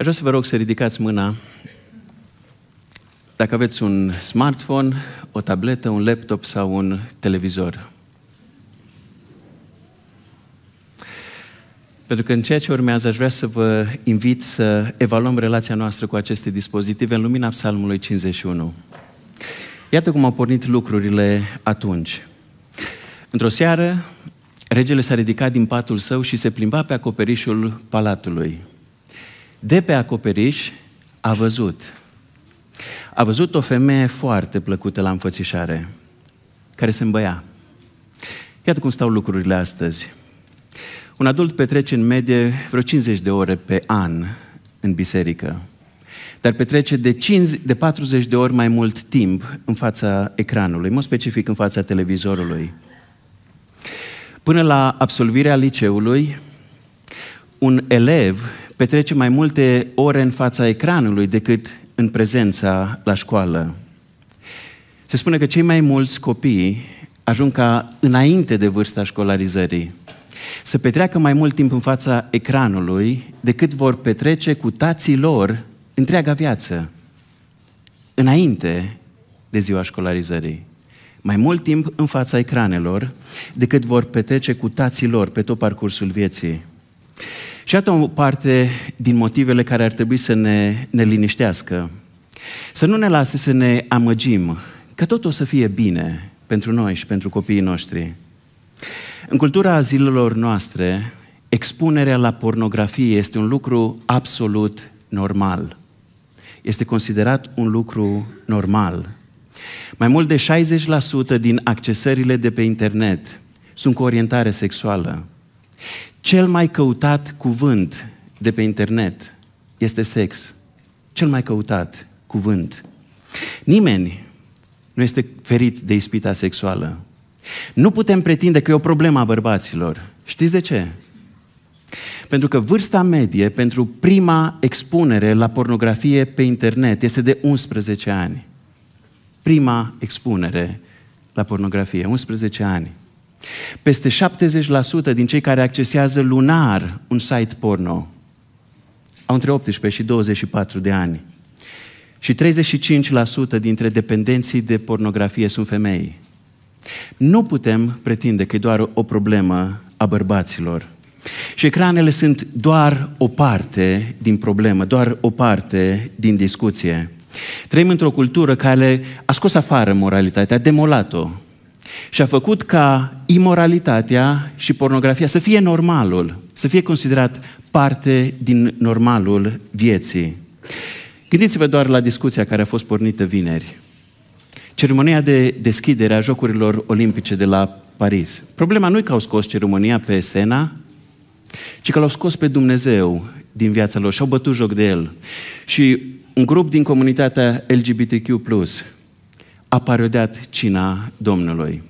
Aș vrea să vă rog să ridicați mâna dacă aveți un smartphone, o tabletă, un laptop sau un televizor. Pentru că în ceea ce urmează aș vrea să vă invit să evaluăm relația noastră cu aceste dispozitive în lumina Psalmului 51. Iată cum au pornit lucrurile atunci. Într-o seară, regele s-a ridicat din patul său și se plimba pe acoperișul palatului de pe acoperiș a văzut. A văzut o femeie foarte plăcută la înfățișare, care se îmbăia. Iată cum stau lucrurile astăzi. Un adult petrece în medie vreo 50 de ore pe an în biserică, dar petrece de, 5, de 40 de ori mai mult timp în fața ecranului, mă specific în fața televizorului. Până la absolvirea liceului, un elev petrece mai multe ore în fața ecranului decât în prezența la școală. Se spune că cei mai mulți copii ajung ca înainte de vârsta școlarizării să petreacă mai mult timp în fața ecranului decât vor petrece cu tații lor întreaga viață, înainte de ziua școlarizării. Mai mult timp în fața ecranelor decât vor petrece cu tații lor pe tot parcursul vieții. Și iată o parte din motivele care ar trebui să ne, ne liniștească. Să nu ne lase să ne amăgim, că tot o să fie bine pentru noi și pentru copiii noștri. În cultura zilelor noastre, expunerea la pornografie este un lucru absolut normal. Este considerat un lucru normal. Mai mult de 60% din accesările de pe internet sunt cu orientare sexuală. Cel mai căutat cuvânt de pe internet este sex. Cel mai căutat cuvânt. Nimeni nu este ferit de ispita sexuală. Nu putem pretinde că e o problemă a bărbaților. Știți de ce? Pentru că vârsta medie pentru prima expunere la pornografie pe internet este de 11 ani. Prima expunere la pornografie, 11 ani. Peste 70% din cei care accesează lunar un site porno au între 18 și 24 de ani. Și 35% dintre dependenții de pornografie sunt femei. Nu putem pretinde că e doar o problemă a bărbaților. Și ecranele sunt doar o parte din problemă, doar o parte din discuție. Trăim într-o cultură care a scos afară moralitatea, a demolat-o. Și a făcut ca imoralitatea și pornografia să fie normalul, să fie considerat parte din normalul vieții. Gândiți-vă doar la discuția care a fost pornită vineri. Ceremonia de deschidere a Jocurilor Olimpice de la Paris. Problema nu e că au scos ceremonia pe Sena, ci că l-au scos pe Dumnezeu din viața lor și au bătut joc de el. Și un grup din comunitatea LGBTQ+, a parodiat cina Domnului.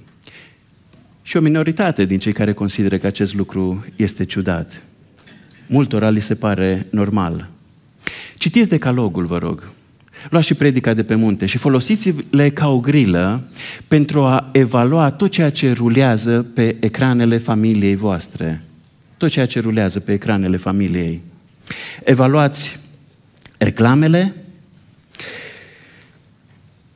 Și o minoritate din cei care consideră că acest lucru este ciudat. Multora li se pare normal. Citiți decalogul, vă rog. Luați și predica de pe munte și folosiți-le ca o grilă pentru a evalua tot ceea ce rulează pe ecranele familiei voastre. Tot ceea ce rulează pe ecranele familiei. Evaluați reclamele,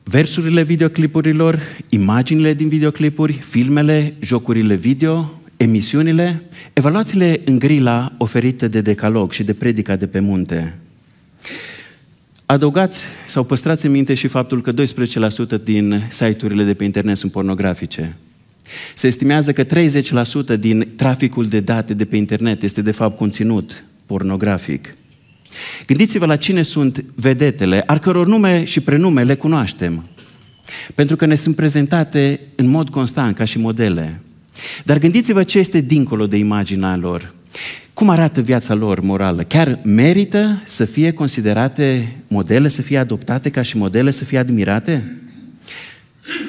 versurile videoclipurilor, imaginile din videoclipuri, filmele, jocurile video, emisiunile, evaluațiile în grila oferite de Decalog și de Predica de pe munte. Adăugați sau păstrați în minte și faptul că 12% din site-urile de pe internet sunt pornografice. Se estimează că 30% din traficul de date de pe internet este de fapt conținut pornografic. Gândiți-vă la cine sunt vedetele, al căror nume și prenume le cunoaștem. Pentru că ne sunt prezentate în mod constant ca și modele. Dar gândiți-vă ce este dincolo de imaginea lor. Cum arată viața lor morală? Chiar merită să fie considerate modele, să fie adoptate ca și modele, să fie admirate?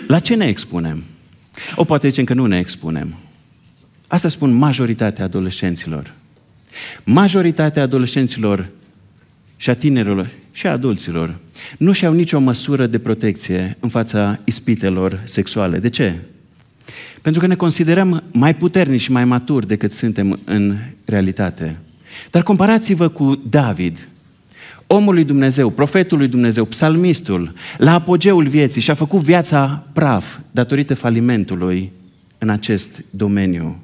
La ce ne expunem? O poate zicem că nu ne expunem. Asta spun majoritatea adolescenților. Majoritatea adolescenților și a tinerilor și a adulților nu și-au nicio măsură de protecție în fața ispitelor sexuale. De ce? Pentru că ne considerăm mai puternici și mai maturi decât suntem în realitate. Dar comparați-vă cu David, omul lui Dumnezeu, profetul lui Dumnezeu, psalmistul, la apogeul vieții și-a făcut viața praf datorită falimentului în acest domeniu.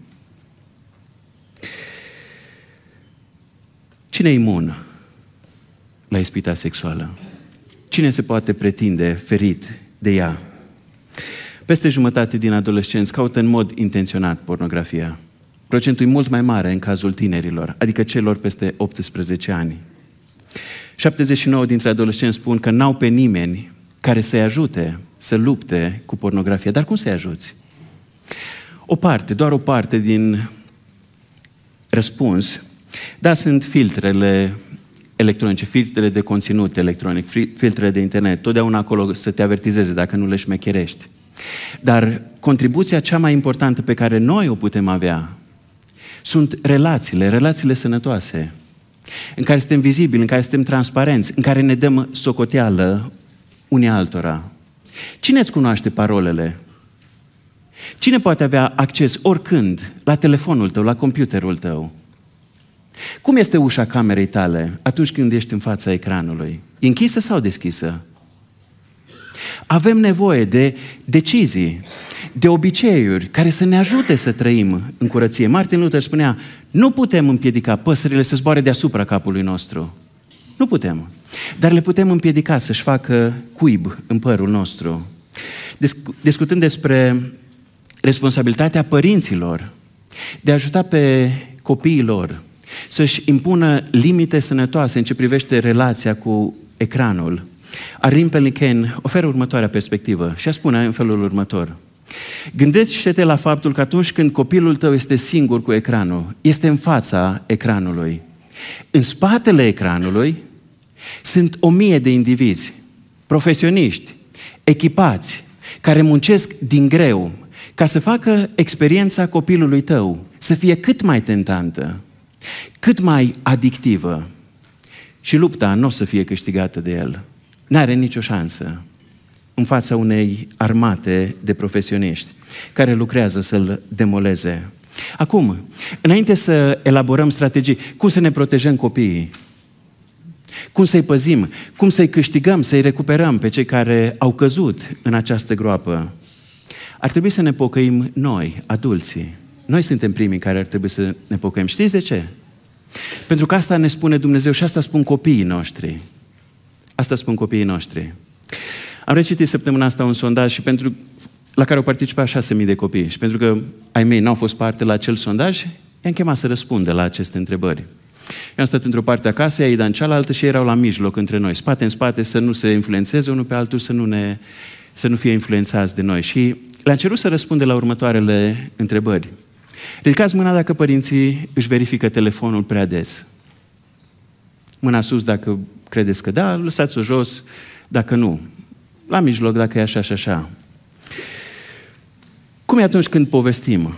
Cine e imun? la ispita sexuală. Cine se poate pretinde ferit de ea? Peste jumătate din adolescenți caută în mod intenționat pornografia. Procentul e mult mai mare în cazul tinerilor, adică celor peste 18 ani. 79 dintre adolescenți spun că n-au pe nimeni care să-i ajute să lupte cu pornografia. Dar cum să-i ajuți? O parte, doar o parte din răspuns, da, sunt filtrele electronice, filtrele de conținut electronic, filtrele de internet, totdeauna acolo să te avertizeze dacă nu le șmecherești. Dar contribuția cea mai importantă pe care noi o putem avea sunt relațiile, relațiile sănătoase, în care suntem vizibili, în care suntem transparenți, în care ne dăm socoteală unii altora. Cine îți cunoaște parolele? Cine poate avea acces oricând la telefonul tău, la computerul tău? Cum este ușa camerei tale atunci când ești în fața ecranului? închisă sau deschisă? Avem nevoie de decizii, de obiceiuri care să ne ajute să trăim în curăție. Martin Luther spunea, nu putem împiedica păsările să zboare deasupra capului nostru. Nu putem. Dar le putem împiedica să-și facă cuib în părul nostru. Discutând despre responsabilitatea părinților de a ajuta pe copiii lor să-și impună limite sănătoase în ce privește relația cu ecranul. Arim Pelican oferă următoarea perspectivă și a spune în felul următor. Gândește-te la faptul că atunci când copilul tău este singur cu ecranul, este în fața ecranului. În spatele ecranului sunt o mie de indivizi, profesioniști, echipați, care muncesc din greu ca să facă experiența copilului tău să fie cât mai tentantă cât mai adictivă și lupta nu o să fie câștigată de el. N-are nicio șansă în fața unei armate de profesioniști care lucrează să-l demoleze. Acum, înainte să elaborăm strategii, cum să ne protejăm copiii? Cum să-i păzim? Cum să-i câștigăm, să-i recuperăm pe cei care au căzut în această groapă? Ar trebui să ne pocăim noi, adulții. Noi suntem primii care ar trebui să ne pocăim. Știți de ce? Pentru că asta ne spune Dumnezeu și asta spun copiii noștri. Asta spun copiii noștri. Am recitit săptămâna asta un sondaj și pentru, la care au participat 6.000 de copii. Și pentru că ai mei n-au fost parte la acel sondaj, i-am chemat să răspundă la aceste întrebări. Eu am stat într-o parte acasă, ei în cealaltă și ei erau la mijloc între noi, spate în spate, să nu se influențeze unul pe altul, să nu, ne, să nu fie influențați de noi. Și le-am cerut să răspundă la următoarele întrebări. Ridicați mâna dacă părinții își verifică telefonul prea des. Mâna sus dacă credeți că da, lăsați-o jos dacă nu. La mijloc dacă e așa și așa. Cum e atunci când povestim?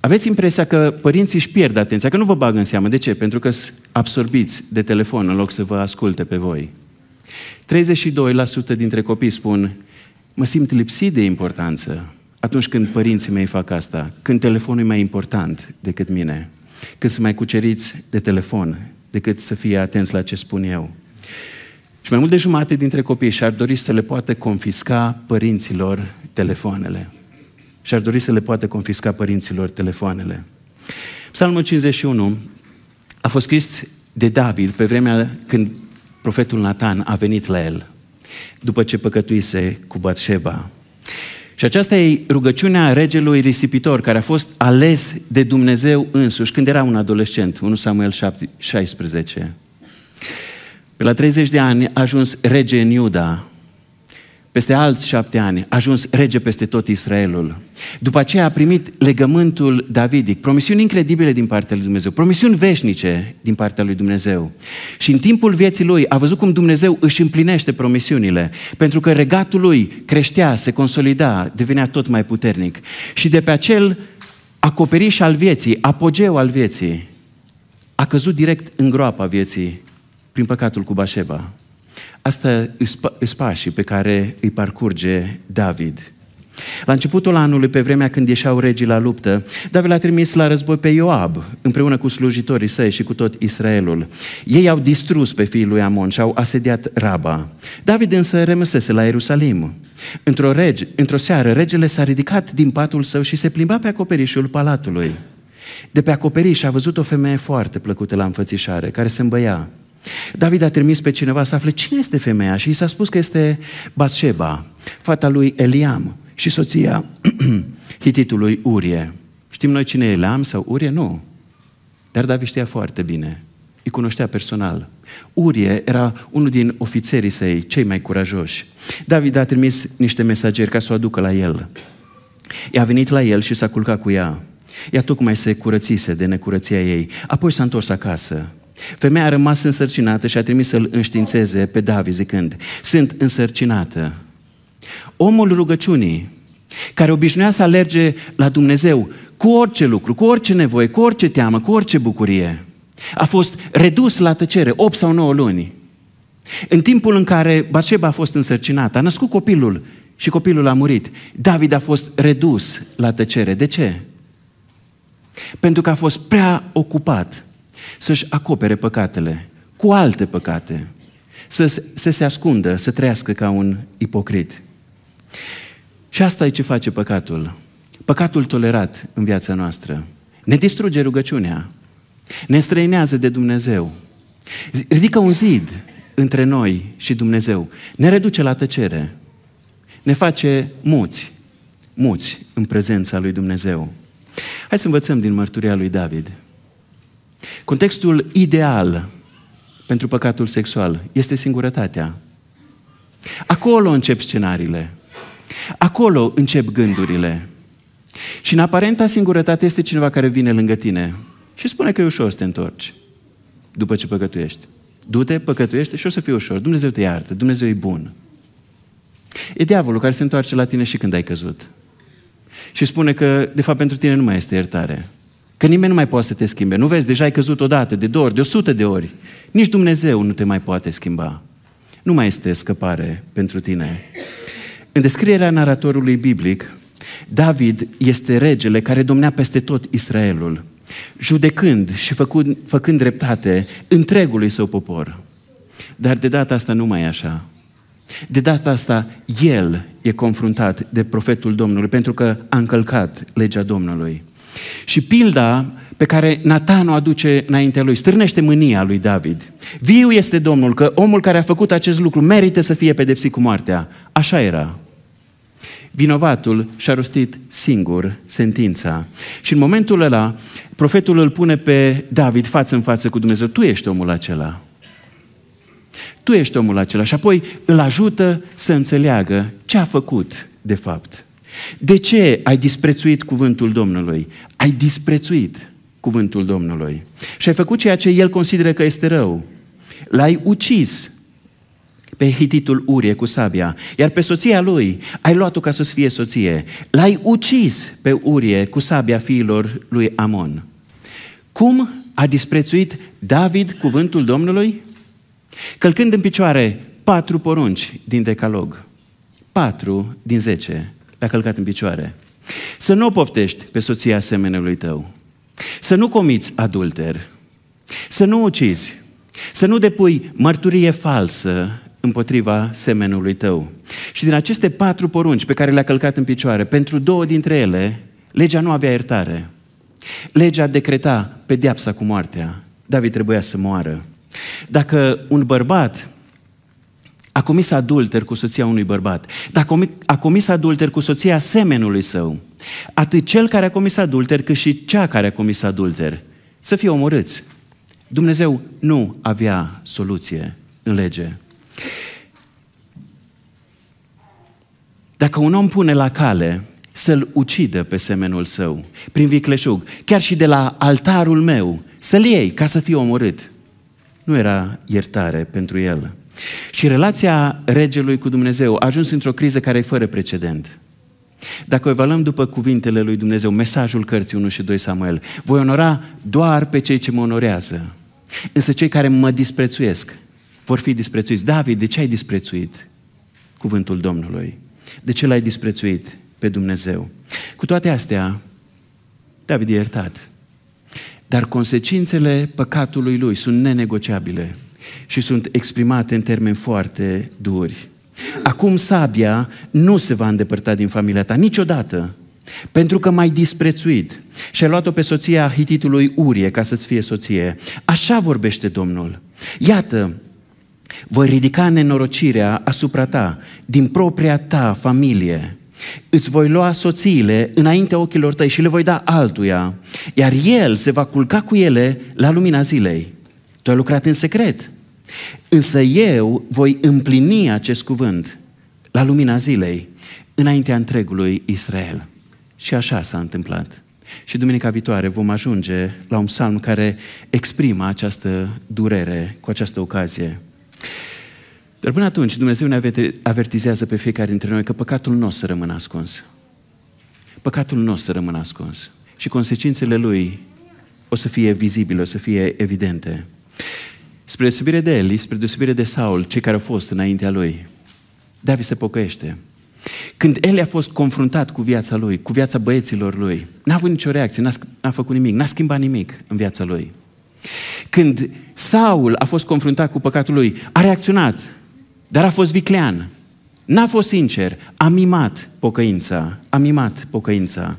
Aveți impresia că părinții își pierd atenția, că nu vă bagă în seamă. De ce? Pentru că absorbiți de telefon în loc să vă asculte pe voi. 32% dintre copii spun, mă simt lipsit de importanță atunci când părinții mei fac asta, când telefonul e mai important decât mine, când sunt mai cuceriți de telefon decât să fie atenți la ce spun eu. Și mai mult de jumate dintre copii și-ar dori să le poată confisca părinților telefoanele. Și-ar dori să le poată confisca părinților telefoanele. Psalmul 51 a fost scris de David pe vremea când profetul Nathan a venit la el, după ce păcătuise cu Batșeba. Și aceasta e rugăciunea regelui risipitor, care a fost ales de Dumnezeu însuși când era un adolescent, 1 Samuel 7, 16. Pe la 30 de ani a ajuns rege în Iuda, peste alți șapte ani a ajuns rege peste tot Israelul. După aceea a primit legământul davidic, promisiuni incredibile din partea lui Dumnezeu, promisiuni veșnice din partea lui Dumnezeu. Și în timpul vieții lui a văzut cum Dumnezeu își împlinește promisiunile, pentru că regatul lui creștea, se consolida, devenea tot mai puternic. Și de pe acel acoperiș al vieții, apogeu al vieții, a căzut direct în groapa vieții prin păcatul cu Bașeba. Asta îi pașii pe care îi parcurge David. La începutul anului, pe vremea când ieșeau regii la luptă, David l-a trimis la război pe Ioab, împreună cu slujitorii săi și cu tot Israelul. Ei au distrus pe fiul lui Amon și au asediat Raba. David însă rămăsese la Ierusalim. Într-o, rege, într-o seară, regele s-a ridicat din patul său și se plimba pe acoperișul palatului. De pe acoperiș a văzut o femeie foarte plăcută la înfățișare, care se îmbăia. David a trimis pe cineva să afle cine este femeia și i s-a spus că este Batsheba, fata lui Eliam, și soția hititului Urie. Știm noi cine e Lam sau Urie? Nu. Dar David știa foarte bine. Îi cunoștea personal. Urie era unul din ofițerii săi, cei mai curajoși. David a trimis niște mesageri ca să o aducă la el. I-a venit la el și s-a culcat cu ea. Ea tocmai se curățise de necurăția ei. Apoi s-a întors acasă. Femeia a rămas însărcinată și a trimis să-l înștiințeze pe David zicând Sunt însărcinată omul rugăciunii, care obișnuia să alerge la Dumnezeu cu orice lucru, cu orice nevoie, cu orice teamă, cu orice bucurie, a fost redus la tăcere 8 sau 9 luni. În timpul în care Baceba a fost însărcinată, a născut copilul și copilul a murit. David a fost redus la tăcere. De ce? Pentru că a fost prea ocupat să-și acopere păcatele cu alte păcate, să, să se ascundă, să trăiască ca un ipocrit. Și asta e ce face păcatul. Păcatul tolerat în viața noastră. Ne distruge rugăciunea. Ne străinează de Dumnezeu. Ridică un zid între noi și Dumnezeu. Ne reduce la tăcere. Ne face muți. Muți în prezența lui Dumnezeu. Hai să învățăm din mărturia lui David. Contextul ideal pentru păcatul sexual este singurătatea. Acolo încep scenariile. Acolo încep gândurile. Și în aparenta singurătate este cineva care vine lângă tine și spune că e ușor să te întorci după ce păcătuiești. Du-te, păcătuiește și o să fie ușor. Dumnezeu te iartă, Dumnezeu e bun. E diavolul care se întoarce la tine și când ai căzut. Și spune că, de fapt, pentru tine nu mai este iertare. Că nimeni nu mai poate să te schimbe. Nu vezi, deja ai căzut odată, de două ori, de o sută de ori. Nici Dumnezeu nu te mai poate schimba. Nu mai este scăpare pentru tine. În descrierea naratorului biblic, David este regele care domnea peste tot Israelul, judecând și făcând, făcând dreptate întregului său popor. Dar de data asta nu mai e așa. De data asta, el e confruntat de profetul Domnului pentru că a încălcat legea Domnului. Și pilda pe care Nathan o aduce înaintea lui, strânește mânia lui David. Viu este Domnul, că omul care a făcut acest lucru merită să fie pedepsit cu moartea. Așa era vinovatul și-a rostit singur sentința. Și în momentul ăla, profetul îl pune pe David față în față cu Dumnezeu. Tu ești omul acela. Tu ești omul acela. Și apoi îl ajută să înțeleagă ce a făcut, de fapt. De ce ai disprețuit cuvântul Domnului? Ai disprețuit cuvântul Domnului. Și ai făcut ceea ce el consideră că este rău. L-ai ucis pe hititul Urie cu sabia, iar pe soția lui ai luat-o ca să-ți fie soție. L-ai ucis pe Urie cu sabia fiilor lui Amon. Cum a disprețuit David cuvântul Domnului? Călcând în picioare patru porunci din decalog. Patru din zece le-a călcat în picioare. Să nu poftești pe soția semenului tău. Să nu comiți adulter. Să nu ucizi. Să nu depui mărturie falsă împotriva semenului tău. Și din aceste patru porunci pe care le-a călcat în picioare, pentru două dintre ele, legea nu avea iertare. Legea decreta pedeapsa cu moartea. David trebuia să moară. Dacă un bărbat a comis adulter cu soția unui bărbat, dacă a comis adulter cu soția semenului său, atât cel care a comis adulter cât și cea care a comis adulter, să fie omorâți. Dumnezeu nu avea soluție în lege. Dacă un om pune la cale să-l ucidă pe semenul său, prin vicleșug, chiar și de la altarul meu, să-l iei ca să fie omorât, nu era iertare pentru el. Și relația regelui cu Dumnezeu a ajuns într-o criză care e fără precedent. Dacă o evaluăm după cuvintele lui Dumnezeu, mesajul cărții 1 și 2 Samuel, voi onora doar pe cei ce mă onorează, însă cei care mă disprețuiesc vor fi disprețuiți. David, de ce ai disprețuit cuvântul Domnului? De ce l-ai disprețuit pe Dumnezeu? Cu toate astea, David e iertat. Dar consecințele păcatului lui sunt nenegociabile și sunt exprimate în termeni foarte duri. Acum sabia nu se va îndepărta din familia ta niciodată, pentru că m-ai disprețuit și ai luat-o pe soția hititului Urie ca să-ți fie soție. Așa vorbește Domnul. Iată, voi ridica nenorocirea asupra ta, din propria ta familie. Îți voi lua soțiile înaintea ochilor tăi și le voi da altuia, iar el se va culca cu ele la lumina zilei. Tu ai lucrat în secret, însă eu voi împlini acest cuvânt la lumina zilei, înaintea întregului Israel. Și așa s-a întâmplat. Și duminica viitoare vom ajunge la un psalm care exprimă această durere cu această ocazie. Dar până atunci, Dumnezeu ne avertizează pe fiecare dintre noi că păcatul nu o să rămână ascuns. Păcatul nu o să rămână ascuns. Și consecințele lui o să fie vizibile, o să fie evidente. Spre deosebire de el, spre deosebire de Saul, cei care au fost înaintea lui, David se pocăiește. Când el a fost confruntat cu viața lui, cu viața băieților lui, n-a avut nicio reacție, n-a, n-a făcut nimic, n-a schimbat nimic în viața lui. Când Saul a fost confruntat cu păcatul lui, a reacționat, dar a fost viclean. N-a fost sincer. A mimat pocăința. A mimat pocăința.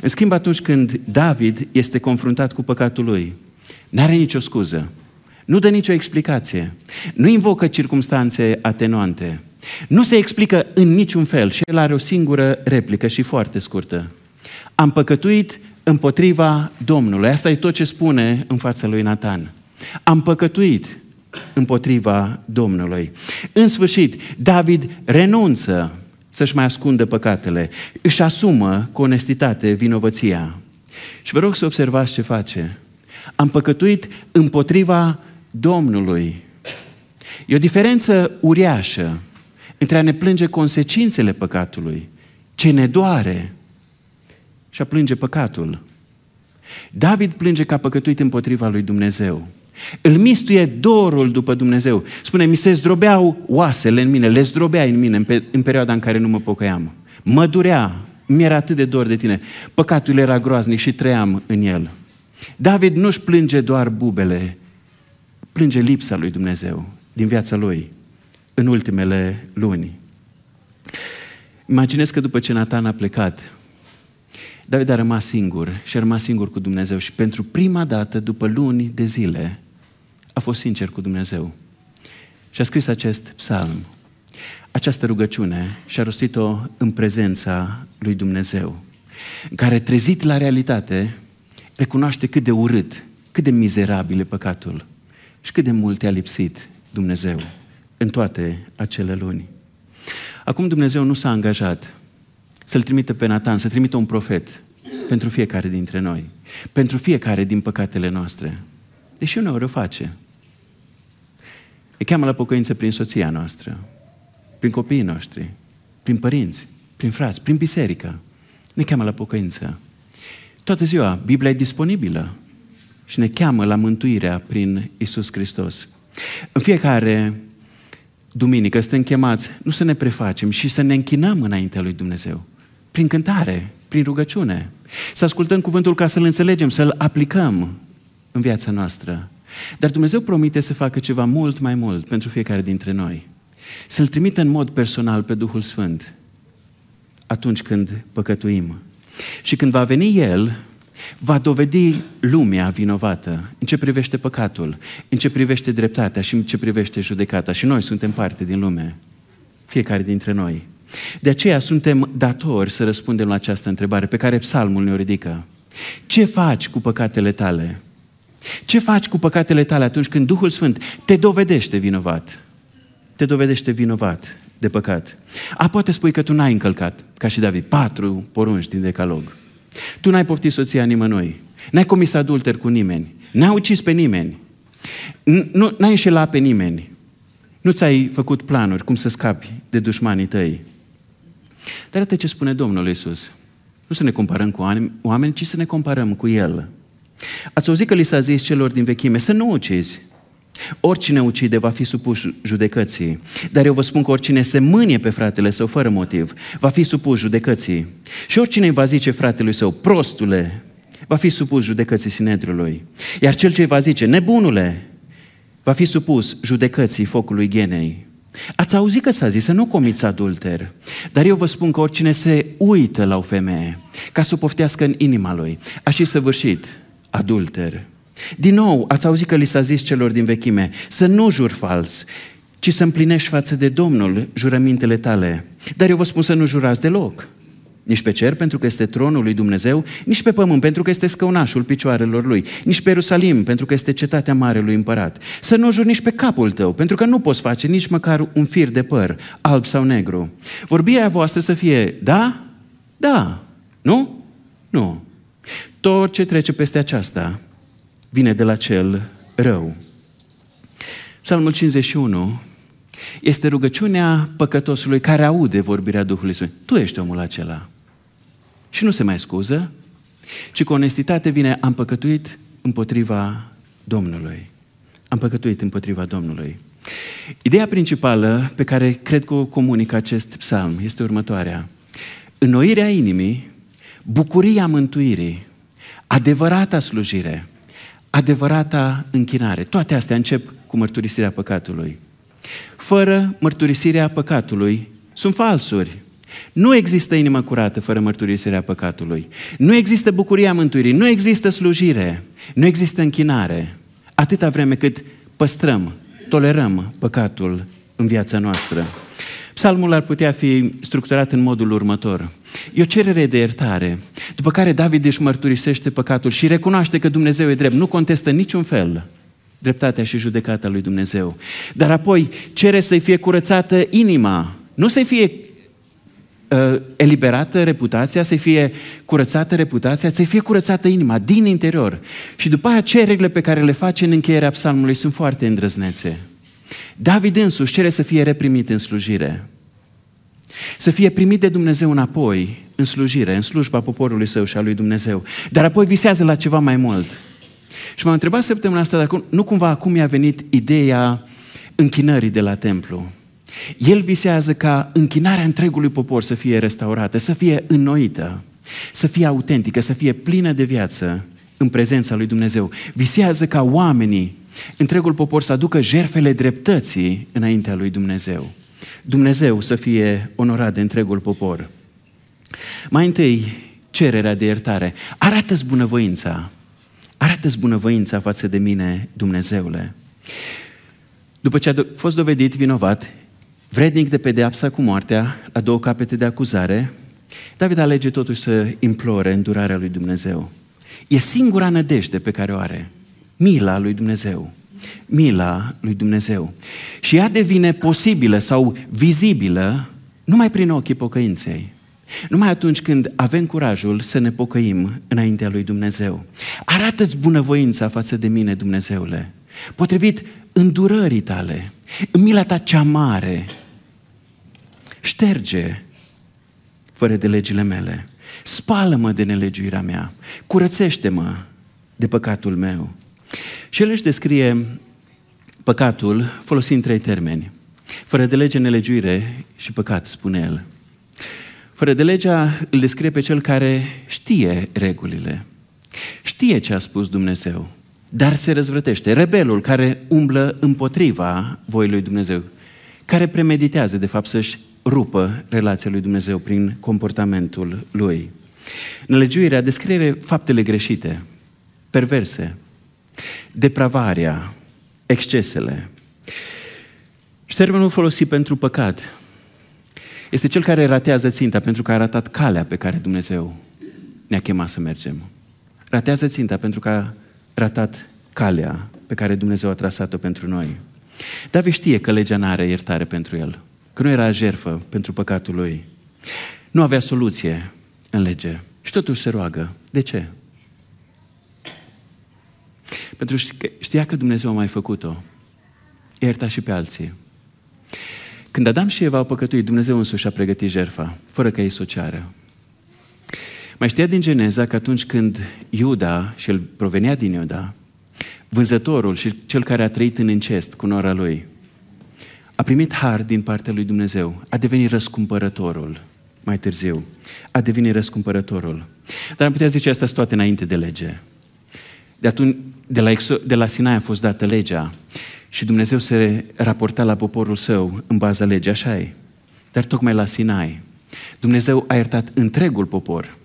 În schimb, atunci când David este confruntat cu păcatul lui, n-are nicio scuză. Nu dă nicio explicație. Nu invocă circumstanțe atenuante. Nu se explică în niciun fel și el are o singură replică și foarte scurtă. Am păcătuit împotriva Domnului. Asta e tot ce spune în fața lui Nathan. Am păcătuit împotriva Domnului. În sfârșit, David renunță să-și mai ascundă păcatele, își asumă cu onestitate vinovăția. Și vă rog să observați ce face. Am păcătuit împotriva Domnului. E o diferență uriașă între a ne plânge consecințele păcatului, ce ne doare, și a plânge păcatul. David plânge că a păcătuit împotriva lui Dumnezeu. Îl mistuie dorul după Dumnezeu. Spune, mi se zdrobeau oasele în mine, le zdrobea în mine în, perioada în care nu mă pocăiam. Mă durea, mi-era atât de dor de tine. Păcatul era groaznic și trăiam în el. David nu-și plânge doar bubele, plânge lipsa lui Dumnezeu din viața lui în ultimele luni. Imaginez că după ce Nathan a plecat, David a rămas singur și a rămas singur cu Dumnezeu și pentru prima dată, după luni de zile, a fost sincer cu Dumnezeu și a scris acest psalm. Această rugăciune și-a rostit-o în prezența lui Dumnezeu, care trezit la realitate recunoaște cât de urât, cât de mizerabil e păcatul și cât de mult i-a lipsit Dumnezeu în toate acele luni. Acum Dumnezeu nu s-a angajat să-l trimită pe Natan, să trimită un profet pentru fiecare dintre noi, pentru fiecare din păcatele noastre. Deși uneori o face. Ne cheamă la pocăință prin soția noastră, prin copiii noștri, prin părinți, prin frați, prin biserică. Ne cheamă la pocăință. Toată ziua, Biblia e disponibilă și ne cheamă la mântuirea prin Isus Hristos. În fiecare duminică suntem chemați nu să ne prefacem și să ne închinăm înaintea lui Dumnezeu. Prin cântare, prin rugăciune. Să ascultăm cuvântul ca să-l înțelegem, să-l aplicăm în viața noastră. Dar Dumnezeu promite să facă ceva mult mai mult pentru fiecare dintre noi. Să-L trimită în mod personal pe Duhul Sfânt atunci când păcătuim. Și când va veni El, va dovedi lumea vinovată în ce privește păcatul, în ce privește dreptatea și în ce privește judecata. Și noi suntem parte din lume, fiecare dintre noi. De aceea suntem datori să răspundem la această întrebare pe care psalmul ne-o ridică. Ce faci cu păcatele tale? Ce faci cu păcatele tale atunci când Duhul Sfânt te dovedește vinovat? Te dovedește vinovat de păcat. A, poate spui că tu n-ai încălcat, ca și David, patru porunci din decalog. Tu n-ai poftit soția nimănui, n-ai comis adulter cu nimeni, n-ai ucis pe nimeni, n-ai înșelat pe nimeni, nu ți-ai făcut planuri cum să scapi de dușmanii tăi. Dar atât ce spune Domnul Isus. Nu să ne comparăm cu oameni, ci să ne comparăm cu El. Ați auzit că li s-a zis celor din vechime să nu ucizi. Oricine ucide va fi supus judecății. Dar eu vă spun că oricine se mânie pe fratele său fără motiv va fi supus judecății. Și oricine va zice fratelui său, prostule, va fi supus judecății sinedrului. Iar cel ce va zice, nebunule, va fi supus judecății focului genei. Ați auzit că s-a zis să nu comiți adulter, dar eu vă spun că oricine se uită la o femeie ca să o poftească în inima lui, a și săvârșit adulter. Din nou, ați auzit că li s-a zis celor din vechime să nu jur fals, ci să împlinești față de Domnul jurămintele tale. Dar eu vă spun să nu jurați deloc. Nici pe cer, pentru că este tronul lui Dumnezeu, nici pe pământ, pentru că este scăunașul picioarelor lui, nici pe Ierusalim, pentru că este cetatea mare lui împărat. Să nu juri nici pe capul tău, pentru că nu poți face nici măcar un fir de păr, alb sau negru. Vorbirea voastră să fie da, da, nu, nu tot ce trece peste aceasta vine de la cel rău. Psalmul 51 este rugăciunea păcătosului care aude vorbirea Duhului Sfânt. Tu ești omul acela. Și nu se mai scuză, ci cu onestitate vine, am păcătuit împotriva Domnului. Am păcătuit împotriva Domnului. Ideea principală pe care cred că o comunică acest psalm este următoarea. Înnoirea inimii, bucuria mântuirii, Adevărata slujire, adevărata închinare, toate astea încep cu mărturisirea păcatului. Fără mărturisirea păcatului sunt falsuri. Nu există inimă curată fără mărturisirea păcatului. Nu există bucuria mântuirii, nu există slujire, nu există închinare. Atâta vreme cât păstrăm, tolerăm păcatul în viața noastră. Psalmul ar putea fi structurat în modul următor. E o cerere de iertare. După care David își mărturisește păcatul și recunoaște că Dumnezeu e drept. Nu contestă niciun fel dreptatea și judecata lui Dumnezeu. Dar apoi cere să-i fie curățată inima. Nu să-i fie uh, eliberată reputația, să fie curățată reputația, să fie curățată inima din interior. Și după aia cererile pe care le face în încheierea psalmului sunt foarte îndrăznețe. David însuși cere să fie reprimit în slujire. Să fie primit de Dumnezeu înapoi în slujire, în slujba poporului său și a lui Dumnezeu. Dar apoi visează la ceva mai mult. Și m-am întrebat săptămâna asta dacă nu cumva acum i-a venit ideea închinării de la templu. El visează ca închinarea întregului popor să fie restaurată, să fie înnoită, să fie autentică, să fie plină de viață în prezența lui Dumnezeu. Visează ca oamenii, întregul popor să aducă jerfele dreptății înaintea lui Dumnezeu. Dumnezeu să fie onorat de întregul popor. Mai întâi, cererea de iertare. Arată-ți bunăvoința. Arată-ți bunăvoința față de mine, Dumnezeule. După ce a fost dovedit vinovat, vrednic de pedeapsa cu moartea, la două capete de acuzare, David alege totuși să implore îndurarea lui Dumnezeu. E singura nădejde pe care o are. Mila lui Dumnezeu mila lui Dumnezeu. Și ea devine posibilă sau vizibilă numai prin ochii pocăinței. Numai atunci când avem curajul să ne pocăim înaintea lui Dumnezeu. Arată-ți bunăvoința față de mine, Dumnezeule, potrivit îndurării tale, în mila ta cea mare. Șterge fără de legile mele. Spală-mă de nelegiuirea mea. Curățește-mă de păcatul meu. Și el își descrie păcatul folosind trei termeni. Fără de lege, nelegiuire și păcat, spune el. Fără de legea îl descrie pe cel care știe regulile. Știe ce a spus Dumnezeu, dar se răzvrătește. Rebelul care umblă împotriva voii lui Dumnezeu, care premeditează, de fapt, să-și rupă relația lui Dumnezeu prin comportamentul lui. Nelegiuirea descrie faptele greșite, perverse, depravarea, excesele. Și termenul folosit pentru păcat este cel care ratează ținta pentru că a ratat calea pe care Dumnezeu ne-a chemat să mergem. Ratează ținta pentru că a ratat calea pe care Dumnezeu a trasat-o pentru noi. David știe că legea nu are iertare pentru el, că nu era jerfă pentru păcatul lui. Nu avea soluție în lege. Și totuși se roagă. De ce? Pentru că știa că Dumnezeu a mai făcut-o. Ierta și pe alții. Când Adam și Eva au păcătuit, Dumnezeu însuși a pregătit jerfa, fără ca ei să o ceară. Mai știa din Geneza că atunci când Iuda, și el provenea din Iuda, vânzătorul și cel care a trăit în incest cu nora lui, a primit har din partea lui Dumnezeu, a devenit răscumpărătorul mai târziu, a devenit răscumpărătorul. Dar am putea zice asta toate înainte de lege. De, atunci, de, la, de la Sinai a fost dată legea și Dumnezeu se raporta la poporul său în baza legii, așa e. Dar tocmai la Sinai, Dumnezeu a iertat întregul popor.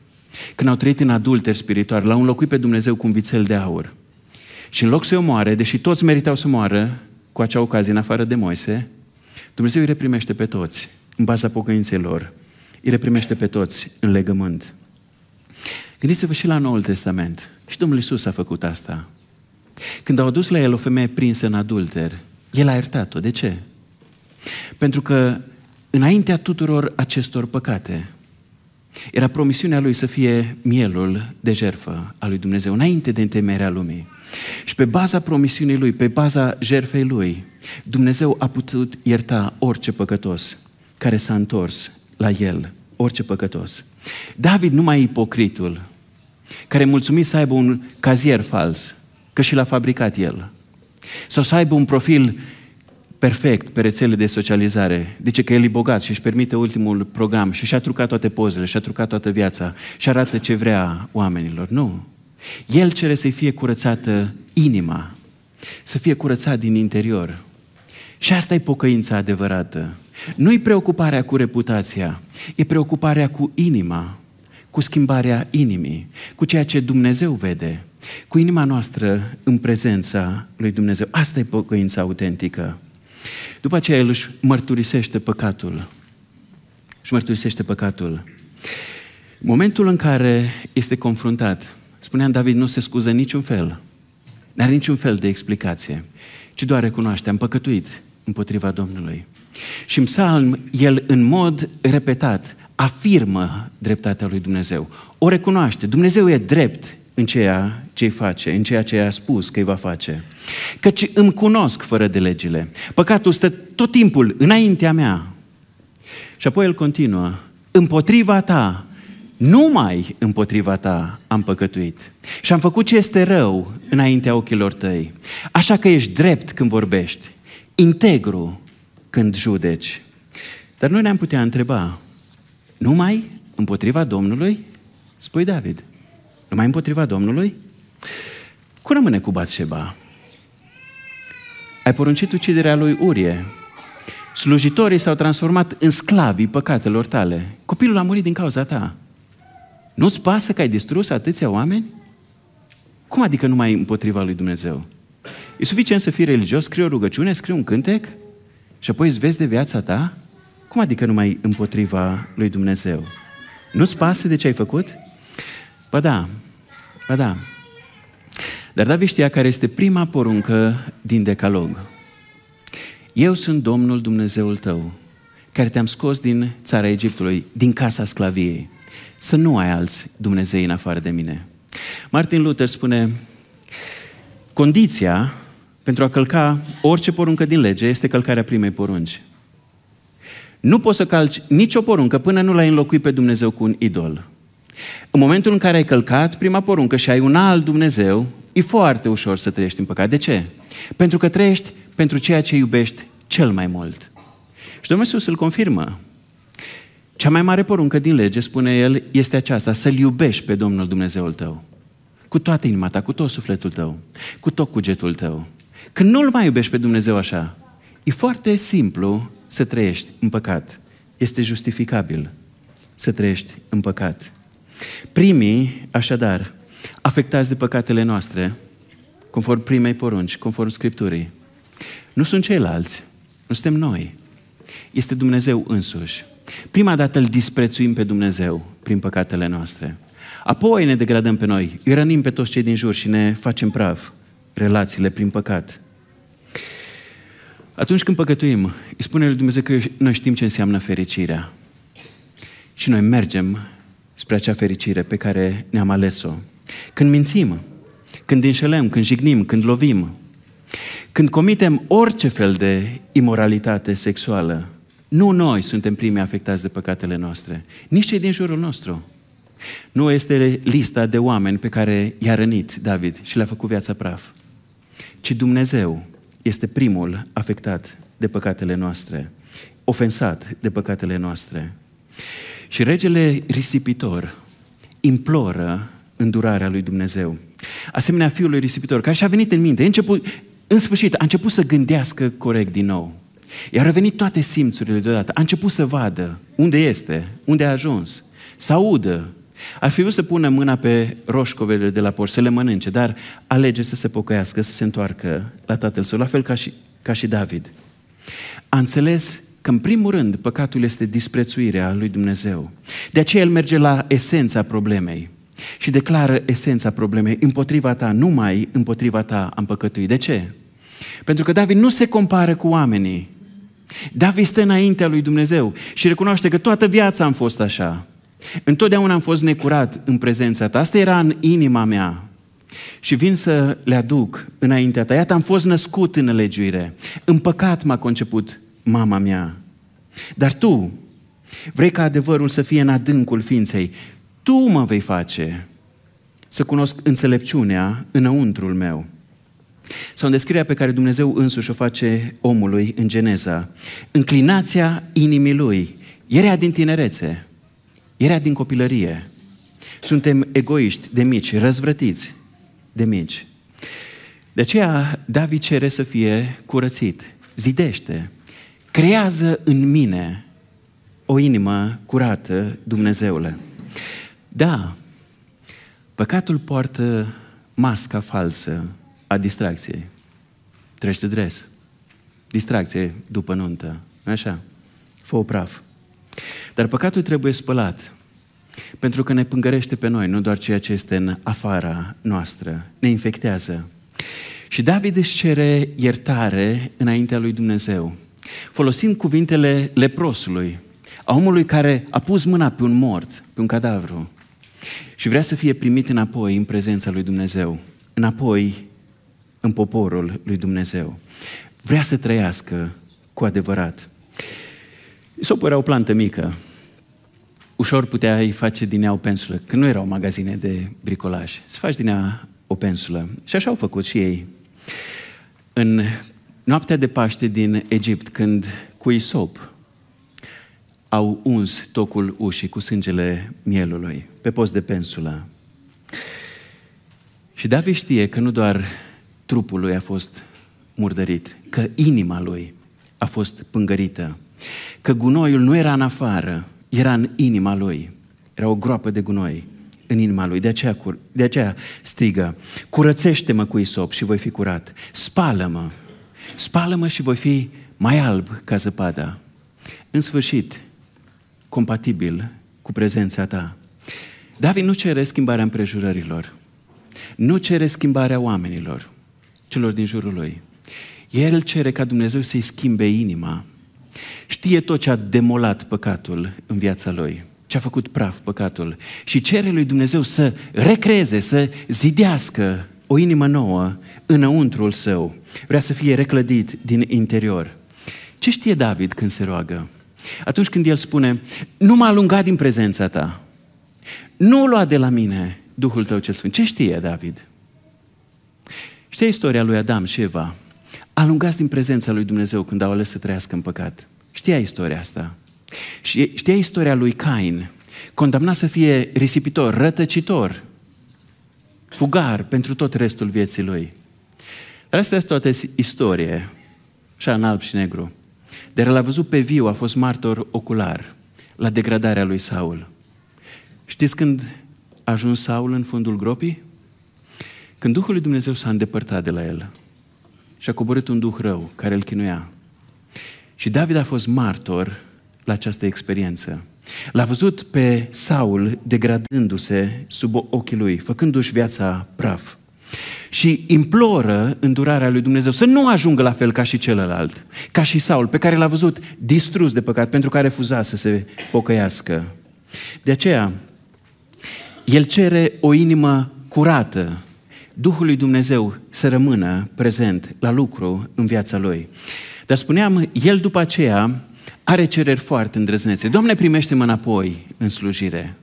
Când au trăit în adulteri spiritual, l-au înlocuit pe Dumnezeu cu un vițel de aur. Și în loc să-i omoare, deși toți meritau să moară cu acea ocazie în afară de Moise, Dumnezeu îi reprimește pe toți în baza pocăinței lor. Îi reprimește pe toți în legământ. Gândiți-vă și la Noul Testament. Și Domnul Iisus a făcut asta. Când au dus la el o femeie prinsă în adulter, el a iertat-o. De ce? Pentru că înaintea tuturor acestor păcate, era promisiunea lui să fie mielul de jerfă al lui Dumnezeu, înainte de întemeierea lumii. Și pe baza promisiunii lui, pe baza jerfei lui, Dumnezeu a putut ierta orice păcătos care s-a întors la el, orice păcătos. David nu mai e ipocritul, care mulțumit să aibă un cazier fals, că și l-a fabricat el. Sau să aibă un profil perfect pe rețele de socializare. Dice că el e bogat și își permite ultimul program și și-a trucat toate pozele, și-a trucat toată viața și arată ce vrea oamenilor. Nu. El cere să-i fie curățată inima, să fie curățat din interior. Și asta e pocăința adevărată. Nu i preocuparea cu reputația, e preocuparea cu inima cu schimbarea inimii, cu ceea ce Dumnezeu vede, cu inima noastră în prezența lui Dumnezeu. Asta e păcăința autentică. După aceea el își mărturisește păcatul. Își mărturisește păcatul. Momentul în care este confruntat, spuneam David, nu se scuză niciun fel. Nu are niciun fel de explicație, ci doar recunoaște, am păcătuit împotriva Domnului. Și în psalm, el în mod repetat afirmă dreptatea lui Dumnezeu. O recunoaște. Dumnezeu e drept în ceea ce îi face, în ceea ce i-a spus că îi va face. Căci îmi cunosc fără de legile. Păcatul stă tot timpul înaintea mea. Și apoi el continuă. Împotriva ta, numai împotriva ta am păcătuit. Și am făcut ce este rău înaintea ochilor tăi. Așa că ești drept când vorbești, integru când judeci. Dar noi ne-am putea întreba, numai împotriva Domnului, spui David, numai împotriva Domnului, Cum rămâne cu Batșeba. Ai poruncit uciderea lui Urie. Slujitorii s-au transformat în sclavii păcatelor tale. Copilul a murit din cauza ta. Nu-ți pasă că ai distrus atâția oameni? Cum adică nu mai împotriva lui Dumnezeu? E suficient să fii religios, scrii o rugăciune, scrii un cântec și apoi îți vezi de viața ta? Cum adică numai împotriva lui Dumnezeu? Nu-ți pasă de ce ai făcut? Ba da, ba da. Dar David știa care este prima poruncă din Decalog. Eu sunt Domnul Dumnezeul tău, care te-am scos din țara Egiptului, din casa sclaviei. Să nu ai alți Dumnezei în afară de mine. Martin Luther spune, condiția pentru a călca orice poruncă din lege este călcarea primei porunci. Nu poți să calci nicio poruncă până nu l-ai înlocuit pe Dumnezeu cu un idol. În momentul în care ai călcat prima poruncă și ai un alt Dumnezeu, e foarte ușor să trăiești în păcat. De ce? Pentru că trăiești pentru ceea ce iubești cel mai mult. Și Domnul Iisus îl confirmă. Cea mai mare poruncă din lege, spune el, este aceasta, să-L iubești pe Domnul Dumnezeul tău. Cu toată inima ta, cu tot sufletul tău, cu tot cugetul tău. Când nu-L mai iubești pe Dumnezeu așa, e foarte simplu să trăiești în păcat. Este justificabil să trăiești în păcat. Primii, așadar, afectați de păcatele noastre, conform primei porunci, conform Scripturii, nu sunt ceilalți, nu suntem noi. Este Dumnezeu însuși. Prima dată îl disprețuim pe Dumnezeu prin păcatele noastre. Apoi ne degradăm pe noi, îi rănim pe toți cei din jur și ne facem praf relațiile prin păcat. Atunci când păcătuim, îi spune lui Dumnezeu că noi știm ce înseamnă fericirea. Și noi mergem spre acea fericire pe care ne-am ales-o. Când mințim, când înșelăm, când jignim, când lovim, când comitem orice fel de imoralitate sexuală, nu noi suntem primii afectați de păcatele noastre, nici cei din jurul nostru. Nu este lista de oameni pe care i-a rănit David și le-a făcut viața praf, ci Dumnezeu este primul afectat de păcatele noastre, ofensat de păcatele noastre. Și regele risipitor imploră îndurarea lui Dumnezeu. Asemenea fiului risipitor, care și-a venit în minte, a început, în sfârșit, a început să gândească corect din nou. I-au revenit toate simțurile deodată. A început să vadă unde este, unde a ajuns, să audă ar fi vrut să pună mâna pe roșcovele de la porți, să le mănânce, dar alege să se pocăiască, să se întoarcă la tatăl său, la fel ca și, ca și David. A înțeles că, în primul rând, păcatul este disprețuirea lui Dumnezeu. De aceea el merge la esența problemei și declară esența problemei. Împotriva ta, numai împotriva ta am păcătuit. De ce? Pentru că David nu se compară cu oamenii. David stă înaintea lui Dumnezeu și recunoaște că toată viața am fost așa. Întotdeauna am fost necurat în prezența ta. Asta era în inima mea. Și vin să le aduc înaintea ta. Iată, am fost născut în legiuire. În păcat m-a conceput mama mea. Dar tu vrei ca adevărul să fie în adâncul ființei. Tu mă vei face să cunosc înțelepciunea înăuntrul meu. Sau în descrierea pe care Dumnezeu însuși o face omului în Geneza. Înclinația inimii lui. Ierea din tinerețe era din copilărie. Suntem egoiști de mici, răzvrătiți de mici. De aceea David cere să fie curățit. Zidește, creează în mine o inimă curată, Dumnezeule. Da, păcatul poartă masca falsă a distracției. Trește dres. Distracție după nuntă. Așa. Fă praf. Dar păcatul trebuie spălat, pentru că ne pângărește pe noi, nu doar ceea ce este în afara noastră, ne infectează. Și David își cere iertare înaintea lui Dumnezeu, folosind cuvintele leprosului, a omului care a pus mâna pe un mort, pe un cadavru, și vrea să fie primit înapoi în prezența lui Dumnezeu, înapoi în poporul lui Dumnezeu. Vrea să trăiască cu adevărat. Isopul era o plantă mică. Ușor puteai face din ea o pensulă, că nu erau magazine de bricolaj. Să faci din ea o pensulă. Și așa au făcut și ei. În noaptea de Paște din Egipt, când cu isop au uns tocul ușii cu sângele mielului, pe post de pensulă. Și David știe că nu doar trupul lui a fost murdărit, că inima lui a fost pângărită că gunoiul nu era în afară, era în inima lui. Era o groapă de gunoi în inima lui. De aceea, cur- de aceea strigă, curățește-mă cu isop și voi fi curat. Spală-mă, spală-mă și voi fi mai alb ca zăpada. În sfârșit, compatibil cu prezența ta. David nu cere schimbarea împrejurărilor. Nu cere schimbarea oamenilor, celor din jurul lui. El cere ca Dumnezeu să-i schimbe inima Știe tot ce a demolat păcatul în viața lui, ce a făcut praf păcatul și cere lui Dumnezeu să recreeze, să zidească o inimă nouă înăuntrul său. Vrea să fie reclădit din interior. Ce știe David când se roagă? Atunci când el spune, nu m-a alungat din prezența ta, nu lua de la mine Duhul tău ce sfânt. Ce știe David? Știe istoria lui Adam și Eva, alungați din prezența lui Dumnezeu când au ales să trăiască în păcat. Știa istoria asta. Și știa istoria lui Cain. Condamnat să fie risipitor, rătăcitor, fugar pentru tot restul vieții lui. Dar asta este toată istorie, și în alb și negru. Dar l-a văzut pe viu, a fost martor ocular la degradarea lui Saul. Știți când a ajuns Saul în fundul gropii? Când Duhul lui Dumnezeu s-a îndepărtat de la el și a coborât un duh rău care îl chinuia și David a fost martor la această experiență. L-a văzut pe Saul degradându-se sub ochii lui, făcându-și viața praf. Și imploră îndurarea lui Dumnezeu să nu ajungă la fel ca și celălalt, ca și Saul, pe care l-a văzut distrus de păcat, pentru că a refuzat să se pocăiască. De aceea, el cere o inimă curată, Duhul lui Dumnezeu să rămână prezent la lucru în viața lui. Dar spuneam, el după aceea are cereri foarte îndrăznețe. Doamne, primește-mă înapoi în slujire.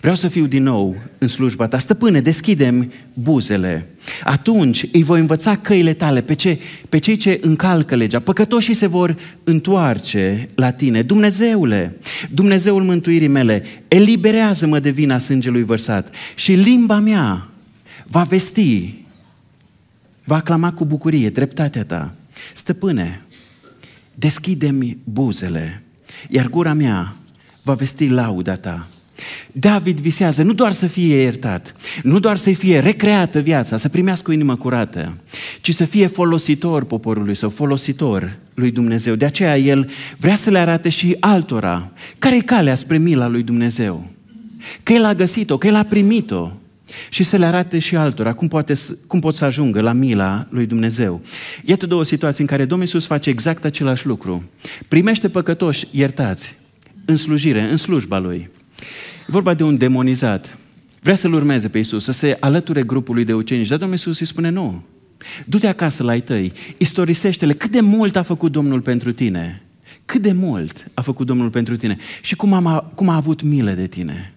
Vreau să fiu din nou în slujba ta. Stăpâne, deschidem buzele. Atunci îi voi învăța căile tale pe, ce, pe cei ce încalcă legea. Păcătoșii se vor întoarce la tine. Dumnezeule, Dumnezeul mântuirii mele, eliberează-mă de vina sângelui vărsat și limba mea va vesti, va aclama cu bucurie dreptatea ta. Stăpâne, deschide-mi buzele, iar gura mea va vesti lauda ta. David visează nu doar să fie iertat, nu doar să fie recreată viața, să primească o inimă curată, ci să fie folositor poporului său, folositor lui Dumnezeu. De aceea el vrea să le arate și altora care e calea spre mila lui Dumnezeu. Că el a găsit-o, că el a primit-o, și să le arate și altora cum, poate, cum pot să ajungă la mila lui Dumnezeu. Iată două situații în care Domnul Iisus face exact același lucru. Primește păcătoși iertați în slujire, în slujba lui. E vorba de un demonizat. Vrea să-L urmeze pe Iisus, să se alăture grupului de ucenici, dar Domnul Iisus îi spune nu. Du-te acasă la ei tăi, istorisește-le cât de mult a făcut Domnul pentru tine. Cât de mult a făcut Domnul pentru tine și cum, am, cum a avut milă de tine.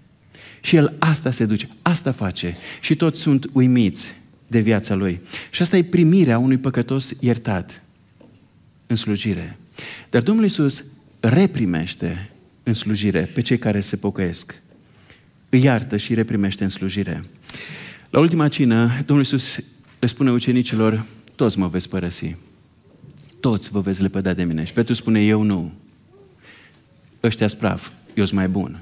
Și el asta se duce, asta face. Și toți sunt uimiți de viața lui. Și asta e primirea unui păcătos iertat în slujire. Dar Domnul Iisus reprimește în slujire pe cei care se pocăiesc. Îi iartă și reprimește în slujire. La ultima cină, Domnul Iisus le spune ucenicilor, toți mă veți părăsi. Toți vă veți lepăda de mine. Și Petru spune, eu nu. Ăștia-s praf, eu sunt mai bun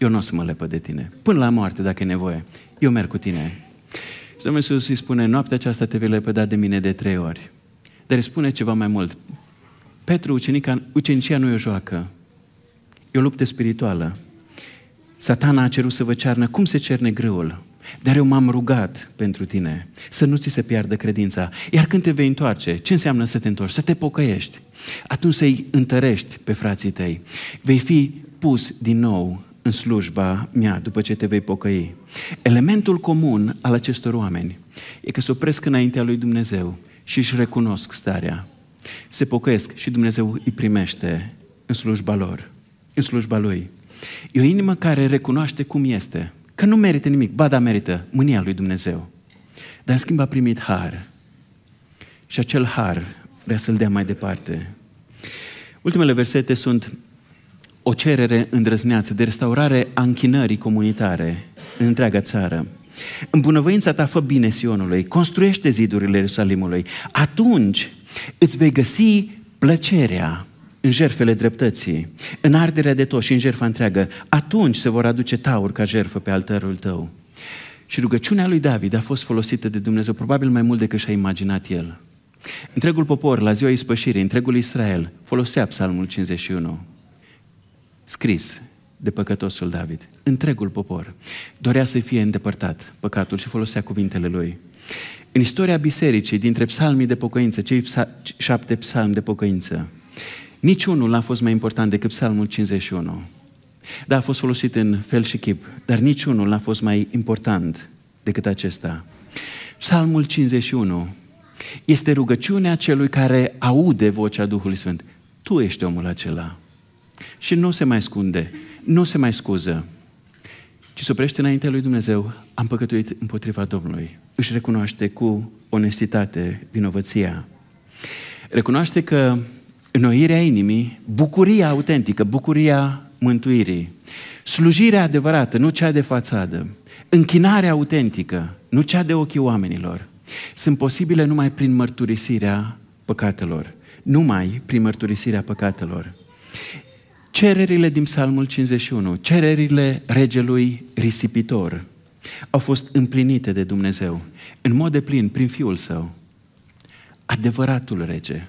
eu nu o să mă lepă de tine. Până la moarte, dacă e nevoie. Eu merg cu tine. Și Domnul Iisus îi spune, noaptea aceasta te vei lepăda de mine de trei ori. Dar îi spune ceva mai mult. Petru, ucenica, ucenicia nu e o joacă. E o luptă spirituală. Satana a cerut să vă cearnă cum se cerne grâul. Dar eu m-am rugat pentru tine să nu ți se piardă credința. Iar când te vei întoarce, ce înseamnă să te întorci? Să te pocăiești. Atunci să-i întărești pe frații tăi. Vei fi pus din nou în slujba mea după ce te vei pocăi. Elementul comun al acestor oameni e că se opresc înaintea lui Dumnezeu și își recunosc starea. Se pocăiesc și Dumnezeu îi primește în slujba lor, în slujba lui. E o inimă care recunoaște cum este, că nu merită nimic, ba da merită mânia lui Dumnezeu. Dar în schimb a primit har. Și acel har vrea să-l dea mai departe. Ultimele versete sunt o cerere îndrăzneață de restaurare a închinării comunitare în întreaga țară. În bunăvoința ta fă bine Sionului, construiește zidurile Ierusalimului. Atunci îți vei găsi plăcerea în jerfele dreptății, în arderea de tot și în jerfa întreagă. Atunci se vor aduce tauri ca jerfă pe altarul tău. Și rugăciunea lui David a fost folosită de Dumnezeu probabil mai mult decât și-a imaginat el. Întregul popor, la ziua ispășirii, întregul Israel, folosea Psalmul 51 scris de păcătosul David. Întregul popor dorea să fie îndepărtat păcatul și folosea cuvintele lui. În istoria bisericii, dintre psalmii de pocăință, cei psa- șapte psalmi de pocăință, niciunul n-a fost mai important decât psalmul 51. Da, a fost folosit în fel și chip, dar niciunul n-a fost mai important decât acesta. Psalmul 51 este rugăciunea celui care aude vocea Duhului Sfânt. Tu ești omul acela. Și nu se mai scunde, nu se mai scuză, ci se oprește înaintea lui Dumnezeu, am păcătuit împotriva Domnului. Își recunoaște cu onestitate vinovăția. Recunoaște că înnoirea inimii, bucuria autentică, bucuria mântuirii, slujirea adevărată, nu cea de fațadă, închinarea autentică, nu cea de ochii oamenilor, sunt posibile numai prin mărturisirea păcatelor. Numai prin mărturisirea păcatelor. Cererile din Psalmul 51, cererile regelui risipitor, au fost împlinite de Dumnezeu, în mod de plin, prin Fiul Său. Adevăratul rege,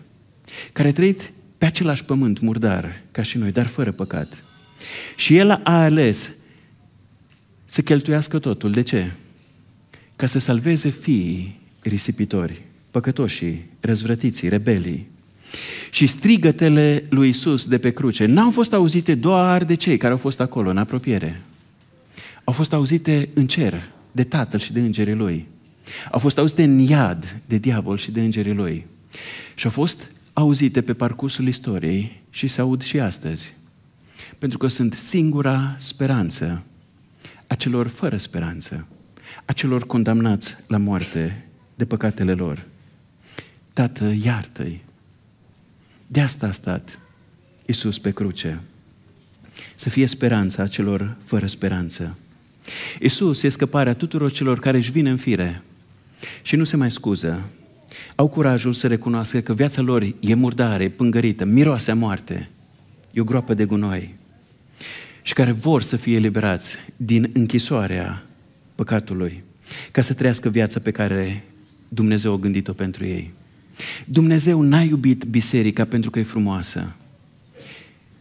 care a trăit pe același pământ murdar ca și noi, dar fără păcat. Și el a ales să cheltuiască totul. De ce? Ca să salveze fiii risipitori, păcătoșii, răzvrătiții, rebelii. Și strigătele lui Isus de pe cruce n-au fost auzite doar de cei care au fost acolo, în apropiere. Au fost auzite în cer, de Tatăl și de îngerii Lui. Au fost auzite în iad, de diavol și de îngerii Lui. Și au fost auzite pe parcursul istoriei și se aud și astăzi. Pentru că sunt singura speranță a celor fără speranță, a celor condamnați la moarte de păcatele lor. Tată, iartă-i! De asta a stat Isus pe cruce. Să fie speranța celor fără speranță. Isus e scăparea tuturor celor care își vin în fire și nu se mai scuză. Au curajul să recunoască că viața lor e murdare, pângărită, miroase a moarte. E o groapă de gunoi. Și care vor să fie eliberați din închisoarea păcatului, ca să trăiască viața pe care Dumnezeu a gândit-o pentru ei. Dumnezeu n-a iubit biserica pentru că e frumoasă,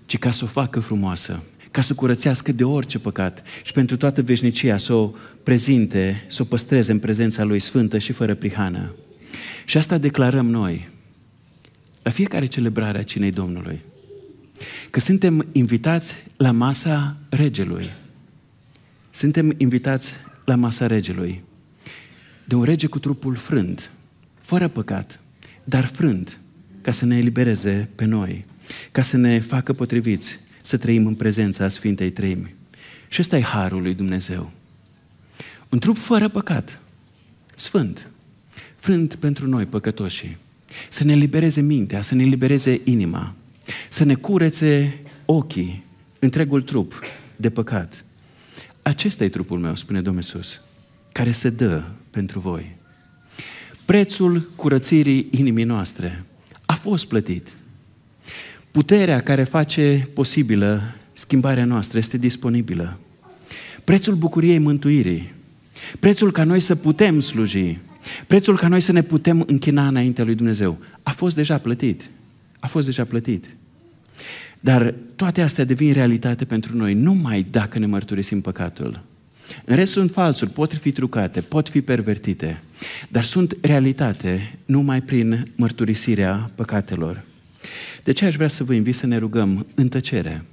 ci ca să o facă frumoasă, ca să o curățească de orice păcat și pentru toată veșnicia să o prezinte, să o păstreze în prezența Lui Sfântă și fără prihană. Și asta declarăm noi la fiecare celebrare a Cinei Domnului. Că suntem invitați la masa Regelui. Suntem invitați la masa Regelui. De un rege cu trupul frânt, fără păcat, dar frânt, ca să ne elibereze pe noi, ca să ne facă potriviți să trăim în prezența Sfintei Treimi. Și ăsta e harul lui Dumnezeu. Un trup fără păcat, sfânt, frânt pentru noi păcătoși. Să ne libereze mintea, să ne libereze inima, să ne curețe ochii, întregul trup de păcat. Acesta e trupul meu, spune Domnul Iisus, care se dă pentru voi. Prețul curățirii inimii noastre a fost plătit. Puterea care face posibilă schimbarea noastră este disponibilă. Prețul bucuriei mântuirii, prețul ca noi să putem sluji, prețul ca noi să ne putem închina înaintea lui Dumnezeu, a fost deja plătit. A fost deja plătit. Dar toate astea devin realitate pentru noi numai dacă ne mărturisim păcatul. În rest sunt falsuri, pot fi trucate, pot fi pervertite, dar sunt realitate numai prin mărturisirea păcatelor. De ce aș vrea să vă invit să ne rugăm în tăcere,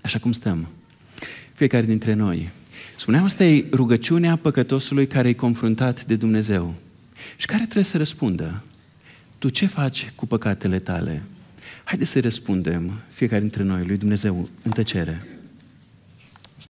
așa cum stăm, fiecare dintre noi. Spuneam, asta e rugăciunea păcătosului care e confruntat de Dumnezeu și care trebuie să răspundă. Tu ce faci cu păcatele tale? Haideți să răspundem fiecare dintre noi lui Dumnezeu în tăcere.